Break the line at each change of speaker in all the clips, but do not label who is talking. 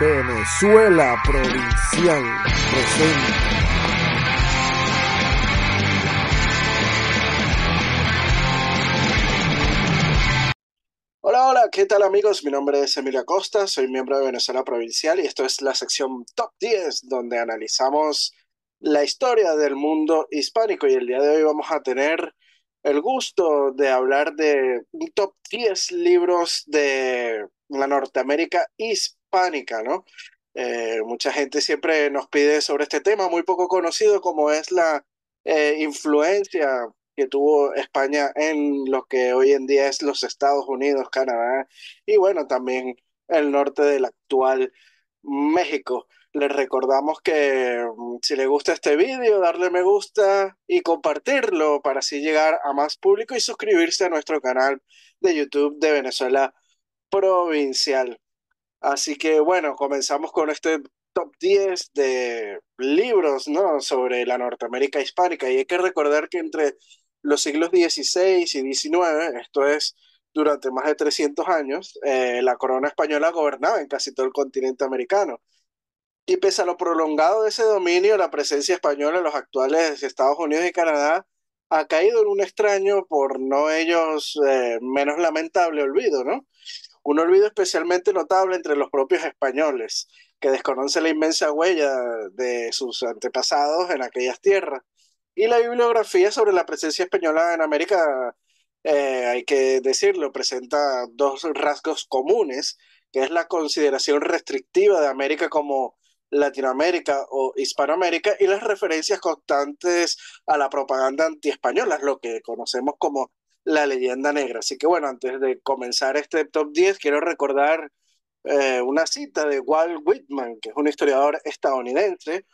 Venezuela Provincial presente. Hola, hola, ¿qué tal amigos? Mi nombre es Emilio Acosta, soy miembro de Venezuela Provincial y esto es la sección Top 10 donde analizamos la historia del mundo hispánico y el día de hoy vamos a tener el gusto de hablar de un top 10 libros de la Norteamérica hispánica Pánica, ¿no? Eh, mucha gente siempre nos pide sobre este tema, muy poco conocido, como es la eh, influencia que tuvo España en lo que hoy en día es los Estados Unidos, Canadá y bueno, también el norte del actual México. Les recordamos que mm, si les gusta este vídeo, darle me gusta y compartirlo para así llegar a más público y suscribirse a nuestro canal de YouTube de Venezuela Provincial. Así que bueno, comenzamos con este top 10 de libros ¿no? sobre la Norteamérica hispánica. Y hay que recordar que entre los siglos XVI y XIX, esto es durante más de 300 años, eh, la corona española gobernaba en casi todo el continente americano. Y pese a lo prolongado de ese dominio, la presencia española en los actuales Estados Unidos y Canadá ha caído en un extraño, por no ellos eh, menos lamentable olvido, ¿no? Un olvido especialmente notable entre los propios españoles, que desconoce la inmensa huella de sus antepasados en aquellas tierras. Y la bibliografía sobre la presencia española en América, eh, hay que decirlo, presenta dos rasgos comunes, que es la consideración restrictiva de América como Latinoamérica o Hispanoamérica y las referencias constantes a la propaganda antiespañola, lo que conocemos como la leyenda negra. Así que bueno, antes de comenzar este top 10, quiero recordar eh, una cita de Walt Whitman, que es un historiador estadounidense,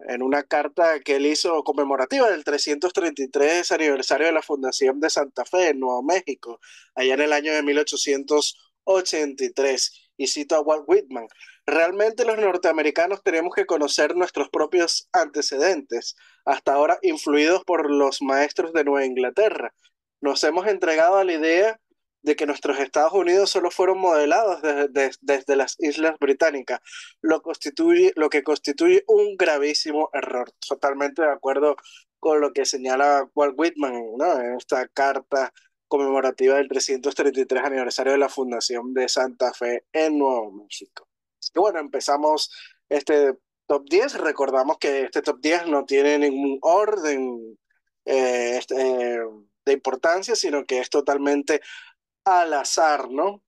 en una carta que él hizo conmemorativa del 333 aniversario de la Fundación de Santa Fe en Nuevo México, allá en el año de 1883. Y cito a Walt Whitman, realmente los norteamericanos tenemos que conocer nuestros propios antecedentes, hasta ahora influidos por los maestros de Nueva Inglaterra, nos hemos entregado a la idea de que nuestros Estados Unidos solo fueron modelados desde, desde las Islas Británicas, lo, constituye, lo que constituye un gravísimo error. Totalmente de acuerdo con lo que señala Walt Whitman en esta carta conmemorativa del 333 aniversario de la fundación de Santa Fe en Nuevo México. y bueno, empezamos este top 10. Recordamos que este top 10 no tiene ningún orden. Eh, este, eh, de importancia, sino que es totalmente al azar, ¿no?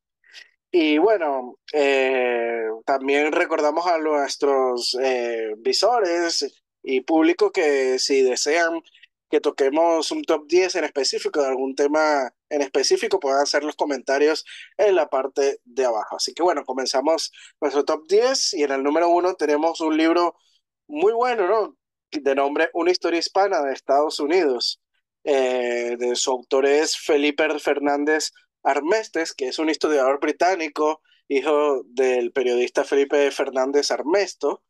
Y bueno, eh, también recordamos a nuestros eh, visores y público que si desean que toquemos un top 10 en específico de algún tema en específico, puedan hacer los comentarios en la parte de abajo. Así que bueno, comenzamos nuestro top 10 y en el número 1 tenemos un libro muy bueno, ¿no? De nombre Una historia hispana de Estados Unidos. Eh, de su autor es Felipe Fernández Armestes, que es un historiador británico, hijo del periodista Felipe Fernández Armesto,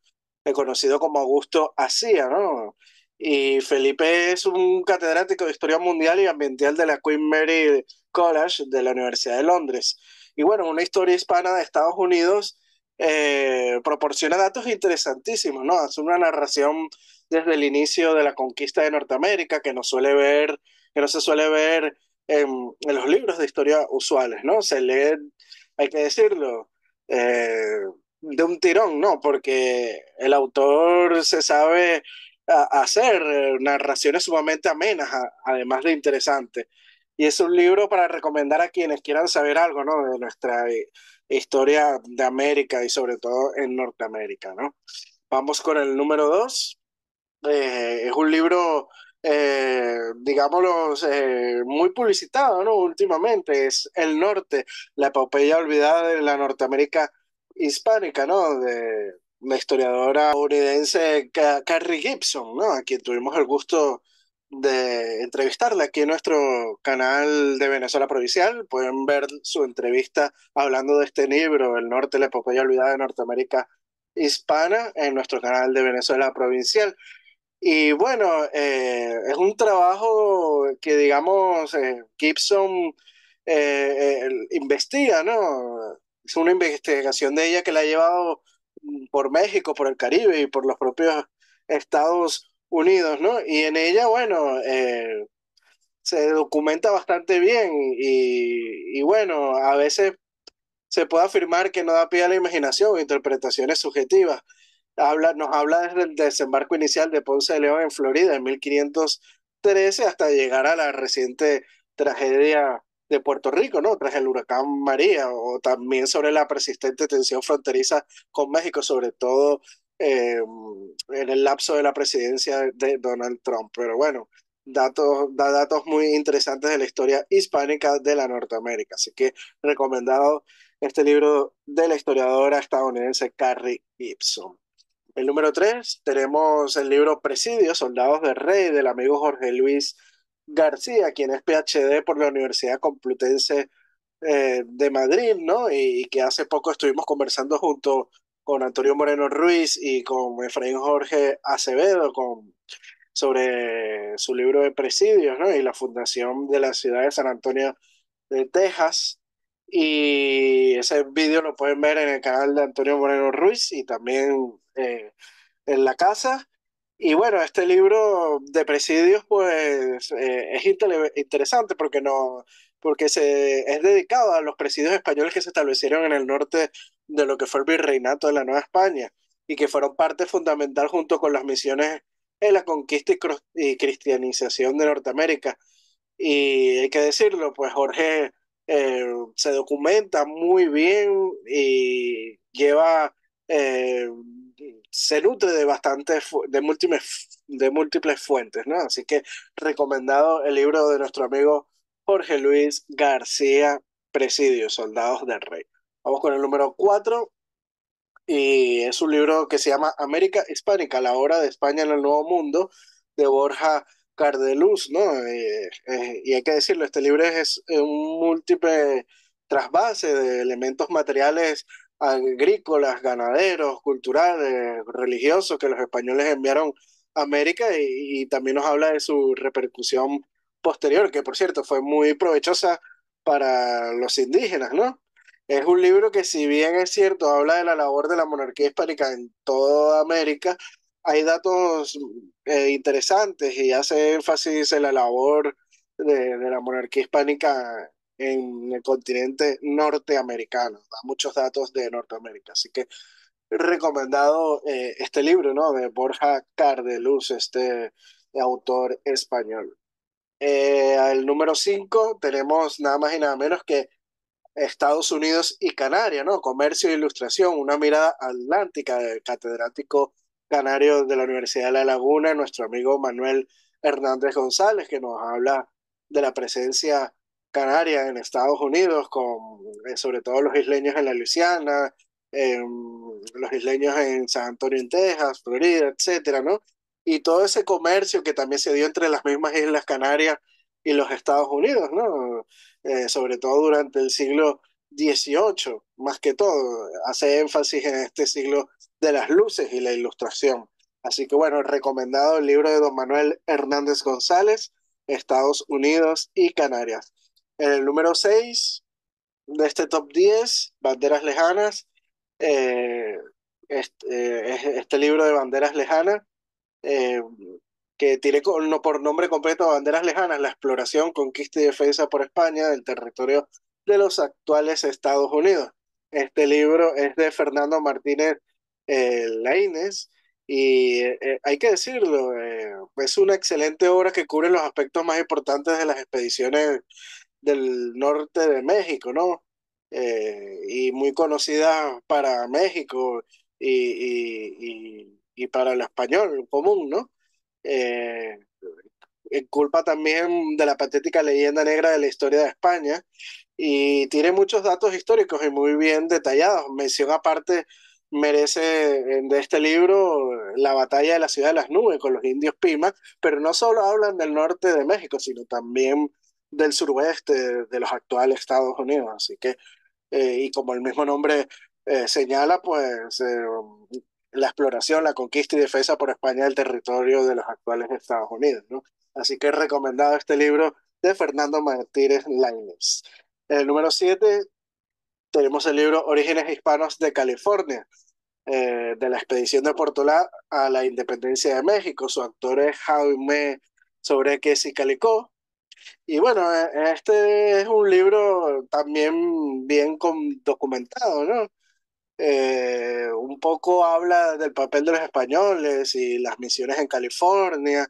eh, conocido como Augusto Asía, ¿no? Y Felipe es un catedrático de Historia Mundial y Ambiental de la Queen Mary College de la Universidad de Londres. Y bueno, una historia hispana de Estados Unidos eh, proporciona datos interesantísimos, ¿no? Hace una narración desde el inicio de la conquista de Norteamérica, que no, suele ver, que no se suele ver en, los libros de historia usuales, ¿no? Se lee, hay que decirlo, eh, de un tirón, ¿no? Porque el autor se sabe hacer narraciones sumamente amenas, además de interesantes. Y es un libro para recomendar a quienes quieran saber algo, ¿no? De nuestra eh, historia de América y sobre todo en Norteamérica, ¿no? Vamos con el número dos. Eh, es un libro, eh, digámoslo, eh, muy publicitado, Últimamente, es El Norte, la epopeya olvidada de la Norteamérica hispánica, ¿no? De la historiadora unidense Carrie Gibson, A quien tuvimos el gusto de entrevistarla aquí en nuestro canal de Venezuela Provincial. Pueden ver su entrevista hablando de este libro, El Norte, la epopeya olvidada de Norteamérica hispana, en nuestro canal de Venezuela Provincial. Y bueno, eh, es un trabajo que, digamos, eh, Gibson eh, investiga, ¿no? Es una investigación de ella que la ha llevado mm, por México, por el Caribe y por los propios Estados Unidos, ¿no? Y en ella, bueno, se documenta bastante bien y, y bueno, a veces se puede afirmar que no da pie a la imaginación, o interpretaciones subjetivas nos habla desde el desembarco inicial de Ponce de León en Florida en 1513 hasta llegar a la reciente tragedia de Puerto Rico, ¿no? Tras el huracán María, o también sobre la persistente tensión fronteriza con México, sobre todo em, en el lapso de la presidencia de Donald Trump. Pero bueno, datos, da datos muy interesantes de la historia hispánica de la Norteamérica. Así que recomendado este libro de la historiadora estadounidense Carrie Gibson. El número tres, tenemos el libro Presidio, Soldados del Rey, del amigo Jorge Luis García, quien es PhD por la Universidad Complutense eh, de Madrid, ¿no? Y, que hace poco estuvimos conversando junto con Antonio Moreno Ruiz y con Efraín Jorge Acevedo con, sobre su libro de Presidios, ¿no? Y la fundación de la ciudad de San Antonio de Texas. Y ese vídeo lo pueden ver en el canal de Antonio Moreno Ruiz y también en la casa. Y bueno, este libro de presidios pues eh, es interesante porque no porque se es dedicado a los presidios españoles que se establecieron en el norte de lo que fue el virreinato de la Nueva España y que fueron parte fundamental junto con las misiones en la conquista y, cristianización de Norteamérica. Y hay que decirlo, pues Jorge eh, se documenta muy bien y lleva eh, se nutre de bastantes, de múltiples, de múltiples fuentes, ¿no? Así que recomendado el libro de nuestro amigo Jorge Luis García Presidio, Soldados del Rey. Vamos con el número 4 y es un libro que se llama América Hispánica, la Hora de España en el Nuevo Mundo, de Borja Cardeluz, ¿no? Eh, eh, y hay que decirlo, este libro es un múltiple trasvase de elementos materiales agrícolas, ganaderos, culturales, religiosos que los españoles enviaron a América y, también nos habla de su repercusión posterior, que por cierto fue muy provechosa para los indígenas, ¿no? Es un libro que si bien es cierto, habla de la labor de la monarquía hispánica en toda América, hay datos eh, interesantes y hace énfasis en la labor de, de, la monarquía hispánica en el continente norteamericano. Da muchos datos de Norteamérica. Así que recomendado eh, este libro, ¿no? De Borja Cardeluz, este autor español. Eh, al número 5 tenemos nada más y nada menos que Estados Unidos y Canarias, ¿no? Comercio e Ilustración, una mirada atlántica del catedrático canario de la Universidad de La Laguna, nuestro amigo Manuel Hernández González, que nos habla de la presencia Canarias, en Estados Unidos, con eh, sobre todo los isleños en la Luisiana, em, los isleños en San Antonio, en Texas, Florida, etcétera, ¿no? Y todo ese comercio que también se dio entre las mismas Islas Canarias y los Estados Unidos, ¿no? Eh, sobre todo durante el siglo XVIII, más que todo, hace énfasis en este siglo de las luces y la ilustración. Así que bueno, recomendado el libro de don Manuel Hernández González, Estados Unidos y Canarias. En el número 6 de este top 10, Banderas Lejanas, eh, eh, este, libro de Banderas Lejanas, eh, que tiene por nombre completo Banderas Lejanas, la exploración, conquista y defensa por España del territorio de los actuales Estados Unidos. Este libro es de Fernando Martínez Laínez y hay que decirlo, es una excelente obra que cubre los aspectos más importantes de las expediciones del norte de México, ¿no? Eh, y muy conocida para México y, para el español común, ¿no? Eh, culpa también de la patética leyenda negra de la historia de España y tiene muchos datos históricos y muy bien detallados. Mención aparte merece de este libro la batalla de la ciudad de las nubes con los indios Pimas, pero no solo hablan del norte de México, sino también del suroeste de los actuales Estados Unidos. Así que, eh, y como el mismo nombre eh, señala, pues eh, la exploración, la conquista y defensa por España del territorio de los actuales Estados Unidos. ¿no? Así que recomendado este libro de Fernando Martínez Lainez. el número 7 tenemos el libro Orígenes Hispanos de California, de la expedición de Portolá a la independencia de México. Su autor es Jaime Sobreques y Calicó. Y bueno, e, este es un libro también bien documentado, ¿no? Eh, un poco habla del papel de los españoles y las misiones en California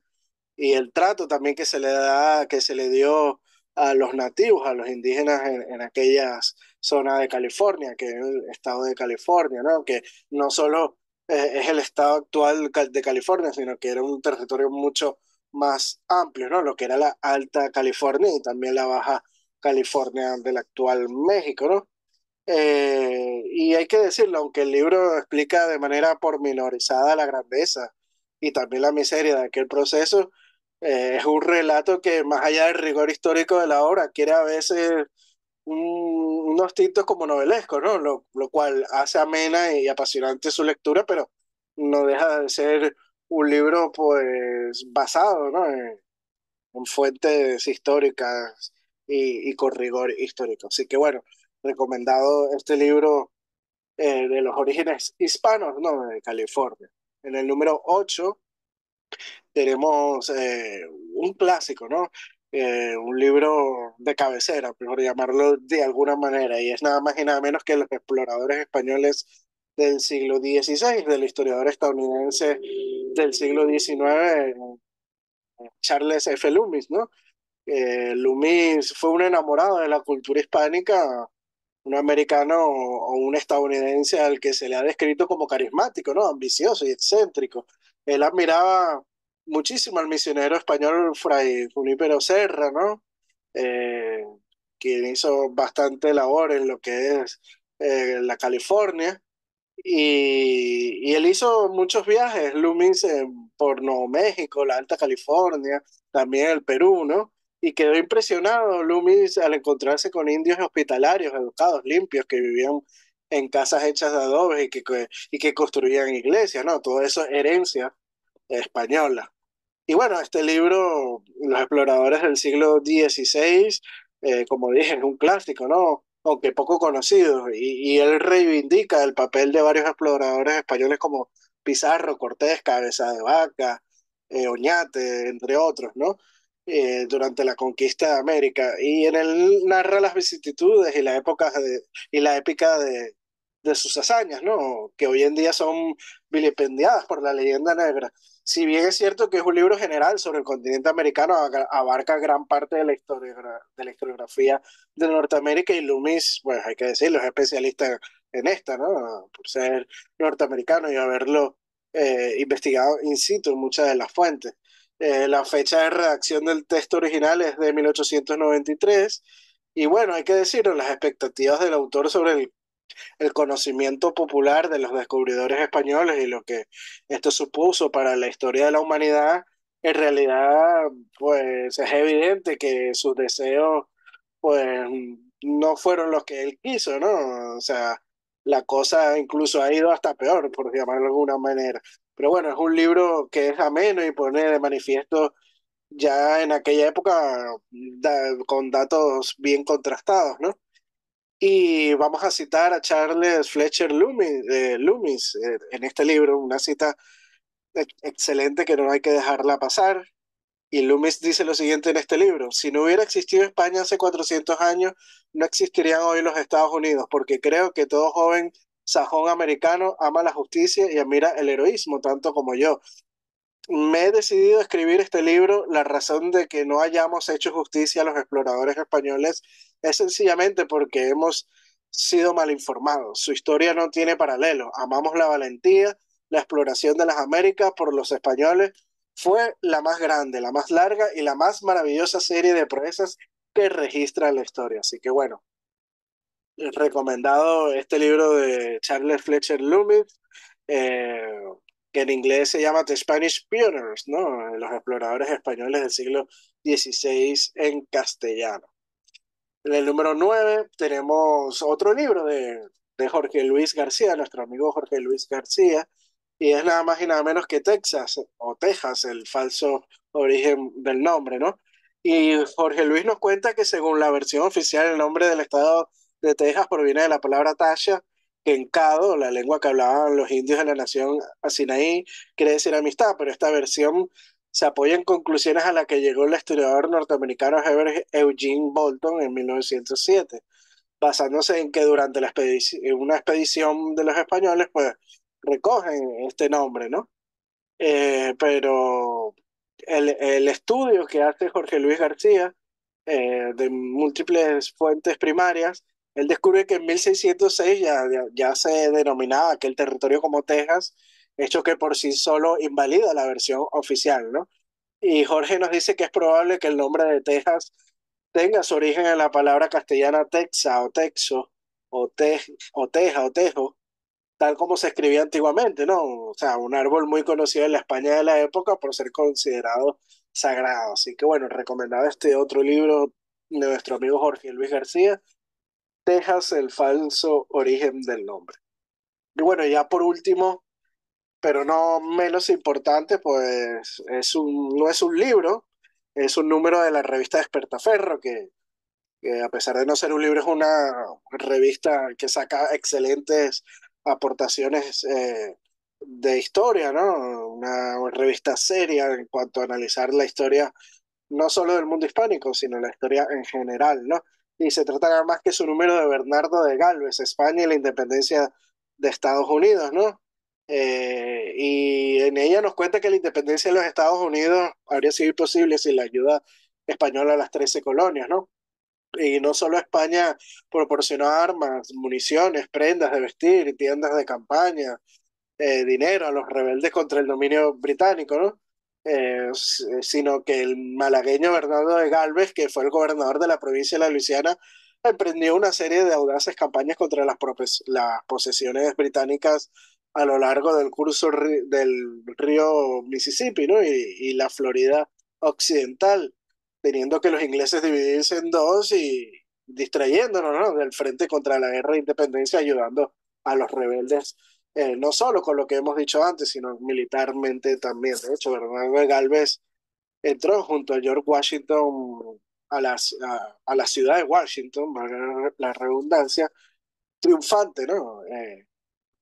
y el trato también que se le da, que se le dio a los nativos, a los indígenas en, en aquellas zonas de California, que es el estado de California, ¿no? Que no solo eh, es el estado actual de California, sino que era un territorio mucho más amplio, ¿no? Lo que era la Alta California y también la Baja California del actual México, ¿no? Eh, y hay que decirlo, aunque el libro explica de manera pormenorizada la grandeza y también la miseria de aquel proceso, eh, es un relato que más allá del rigor histórico de la obra, quiere a veces unos tintos como novelescos, ¿no? Lo, lo cual hace amena y apasionante su lectura, pero no deja de ser un libro pues basado ¿no? en, fuentes históricas y, con rigor histórico. Así que bueno, recomendado este libro eh, de los orígenes hispanos ¿no? de California. En el número 8 tenemos eh, un clásico, ¿no? Eh, un libro de cabecera, por llamarlo de alguna manera, y es nada más y nada menos que Los exploradores españoles del siglo XVI, del historiador estadounidense del siglo XIX, eh, Charles F. Loomis, ¿no? Eh, Loomis fue un enamorado de la cultura hispánica, un americano o un estadounidense al que se le ha descrito como carismático, ¿no? Ambicioso y excéntrico. Él admiraba muchísimo al misionero español Fray Junípero Serra, ¿no? Eh, quien hizo bastante labor en lo que es la California. Y, él hizo muchos viajes, Lumins por Nuevo México, la Alta California, también el Perú, ¿no? Y quedó impresionado Loomis al encontrarse con indios hospitalarios, educados, limpios, que vivían en casas hechas de adobes y que, construían iglesias, ¿no? Todo eso es herencia española. Y bueno, este libro, Los exploradores del siglo XVI, eh, como dije, es un clásico, ¿no? aunque poco conocidos, y, él reivindica el papel de varios exploradores españoles como Pizarro, Cortés, Cabeza de Vaca, eh, Oñate, entre otros, ¿no? Eh, durante la conquista de América. Y en él narra las vicisitudes y la época de, y la épica de, de sus hazañas, ¿no? Que hoy en día son vilipendiadas por la leyenda negra si bien es cierto que es un libro general sobre el continente americano, abarca gran parte de la, historia, de la historiografía de Norteamérica y Loomis, bueno, hay que decirlo, es especialista en esta, ¿no? Por ser norteamericano y haberlo eh, investigado in situ en muchas de las fuentes. Eh, la fecha de redacción del texto original es de 1893 y bueno, hay que decirlo, las expectativas del autor sobre el el conocimiento popular de los descubridores españoles y lo que esto supuso para la historia de la humanidad, en realidad, pues es evidente que sus deseos, pues no fueron los que él quiso, ¿no? O sea, la cosa incluso ha ido hasta peor, por llamarlo de alguna manera. Pero bueno, es un libro que es ameno y pone de manifiesto ya en aquella época con datos bien contrastados, ¿no? Y vamos a citar a Charles Fletcher eh, Loomis, eh, en este libro, una cita e-, excelente que no hay que dejarla pasar. Y Loomis dice lo siguiente en este libro, si no hubiera existido España hace 400 años, no existirían hoy los Estados Unidos, porque creo que todo joven sajón americano ama la justicia y admira el heroísmo, tanto como yo me he decidido a escribir este libro. La razón de que no hayamos hecho justicia a los exploradores españoles es sencillamente porque hemos sido mal informados. Su historia no tiene paralelo. Amamos la valentía, la exploración de las Américas por los españoles. Fue la más grande, la más larga y la más maravillosa serie de proezas que registra la historia. Así que bueno, recomendado este libro de Charles Fletcher Loomis. Eh, que en inglés se llama The Spanish Pioneers, ¿no? Los exploradores españoles del siglo XVI en castellano. En el número 9 tenemos otro libro de, de Jorge Luis García, nuestro amigo Jorge Luis García, y es nada más y nada menos que Texas o Texas, el falso origen del nombre, ¿no? Y Jorge Luis nos cuenta que según la versión oficial el nombre del estado de Texas proviene de la palabra Tasha, Tencado, la lengua que hablaban los indios de la nación Sinaí quiere decir amistad, pero esta versión se apoya en conclusiones a las que llegó el historiador norteamericano Eugene Bolton en 1907, basándose en que durante una expedición de los españoles, pues recogen este nombre, ¿no? Eh, pero el, estudio que hace Jorge Luis García eh, de múltiples fuentes primarias él descubre que en 1606 ya, ya, se denominaba aquel territorio como Texas, hecho que por sí solo invalida la versión oficial, ¿no? Y Jorge nos dice que es probable que el nombre de Texas tenga su origen en la palabra castellana texa o texo o, te, o teja o tejo, tal como se escribía antiguamente, ¿no? O sea, un árbol muy conocido en la España de la época por ser considerado sagrado. Así que bueno, recomendado este otro libro de nuestro amigo Jorge Luis García, Texas, el falso origen del nombre. Y bueno, ya por último, pero no menos importante, pues es un, no es un libro, es un número de la revista Despertaferro, que, que a pesar de no ser un libro es una revista que saca excelentes aportaciones eh, de historia, ¿no? Una revista seria en cuanto a analizar la historia no solo del mundo hispánico, sino la historia en general, ¿no? y se trata más que su número de Bernardo de Galvez, España y la independencia de Estados Unidos, ¿no? Eh, y en ella nos cuenta que la independencia de los Estados Unidos habría sido posible sin la ayuda española a las 13 colonias, ¿no? Y no solo España proporcionó armas, municiones, prendas de vestir, tiendas de campaña, eh, dinero a los rebeldes contra el dominio británico, ¿no? Eh, sino que el malagueño Bernardo de Galvez, que fue el gobernador de la provincia de la Luisiana, emprendió una serie de audaces campañas contra las, las posesiones británicas a lo largo del curso del río Mississippi y, la Florida occidental, teniendo que los ingleses dividirse en dos y distrayéndonos del frente contra la guerra de independencia, ayudando a los rebeldes eh, no solo con lo que hemos dicho antes, sino militarmente también. De hecho, Bernardo Galvez entró junto a George Washington a, las, a, la ciudad de Washington, la redundancia, triunfante, ¿no? Eh,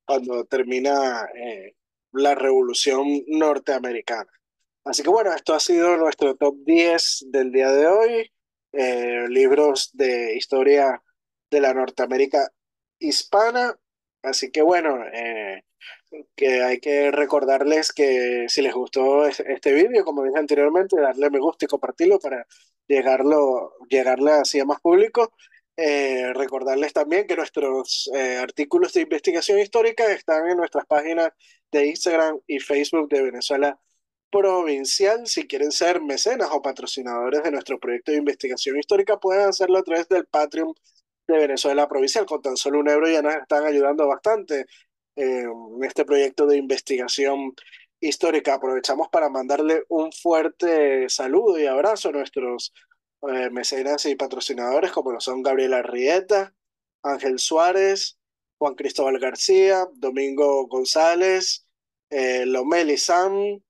cuando termina eh, la revolución norteamericana. Así que bueno, esto ha sido nuestro top 10 del día de hoy. libros de historia de la Norteamérica hispana Así que bueno, eh, que hay que recordarles que si les gustó este vídeo, como dije anteriormente, darle me gusta y compartirlo para llegarlo, llegarle así a más público. Eh, recordarles también que nuestros eh, artículos de investigación histórica están en nuestras páginas de Instagram y Facebook de Venezuela Provincial. Si quieren ser mecenas o patrocinadores de nuestro proyecto de investigación histórica, pueden hacerlo a través del Patreon de Venezuela provincial. Con tan solo un euro ya nos están ayudando bastante eh, en este proyecto de investigación histórica. Aprovechamos para mandarle un fuerte saludo y abrazo a nuestros eh, mecenas y patrocinadores, como lo son Gabriela Rieta, Ángel Suárez, Juan Cristóbal García, Domingo González, eh, Sam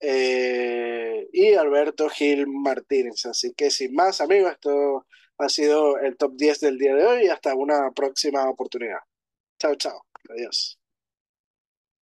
eh, y Alberto Gil Martínez. Así que sin más, amigos, esto ha sido el top 10 del día de hoy y hasta una próxima oportunidad. Chao, chao. Adiós.